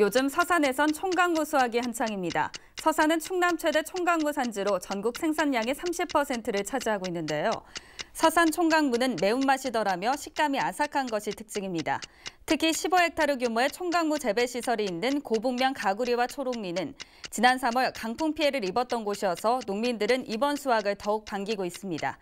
요즘 서산에선 총강무수확이 한창입니다. 서산은 충남 최대 총강무 산지로 전국 생산량의 30%를 차지하고 있는데요. 서산 총강무는 매운맛이 덜하며 식감이 아삭한 것이 특징입니다. 특히 15헥타르 규모의 총강무 재배 시설이 있는 고북면 가구리와 초록리는 지난 3월 강풍 피해를 입었던 곳이어서 농민들은 이번 수확을 더욱 반기고 있습니다.